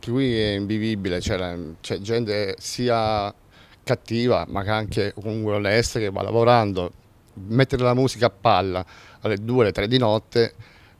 perché qui è invivibile, c'è cioè, cioè, gente sia cattiva ma anche comunque onesta che va lavorando, mettere la musica a palla alle 2, alle 3 di notte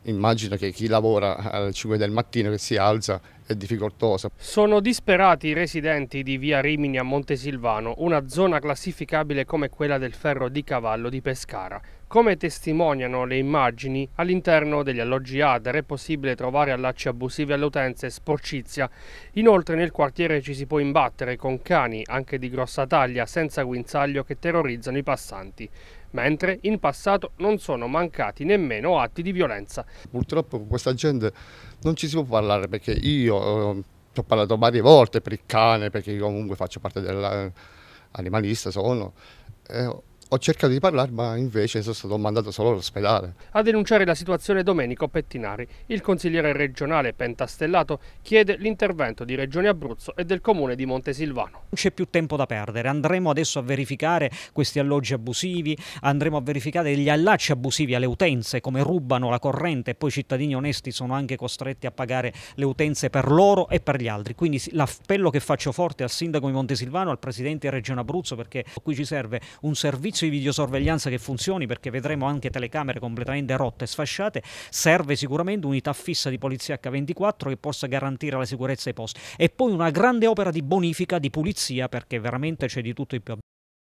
immagino che chi lavora alle 5 del mattino che si alza è difficoltoso. Sono disperati i residenti di via Rimini a Montesilvano, una zona classificabile come quella del ferro di cavallo di Pescara. Come testimoniano le immagini, all'interno degli alloggi ADER è possibile trovare allacci abusivi alle utenze e sporcizia. Inoltre nel quartiere ci si può imbattere con cani, anche di grossa taglia, senza guinzaglio, che terrorizzano i passanti mentre in passato non sono mancati nemmeno atti di violenza. Purtroppo con questa gente non ci si può parlare perché io eh, ho parlato varie volte per il cane, perché io comunque faccio parte dell'animalista, eh, sono... Eh, ho cercato di parlare, ma invece sono stato mandato solo all'ospedale. A denunciare la situazione Domenico Pettinari, il consigliere regionale Pentastellato chiede l'intervento di Regione Abruzzo e del comune di Montesilvano. Non c'è più tempo da perdere, andremo adesso a verificare questi alloggi abusivi, andremo a verificare gli allacci abusivi alle utenze, come rubano la corrente e poi i cittadini onesti sono anche costretti a pagare le utenze per loro e per gli altri. Quindi l'appello che faccio forte al sindaco di Montesilvano, al presidente di Regione Abruzzo, perché qui ci serve un servizio servizio di videosorveglianza che funzioni perché vedremo anche telecamere completamente rotte e sfasciate, serve sicuramente unità fissa di polizia H24 che possa garantire la sicurezza ai posti e poi una grande opera di bonifica, di pulizia perché veramente c'è di tutto e più.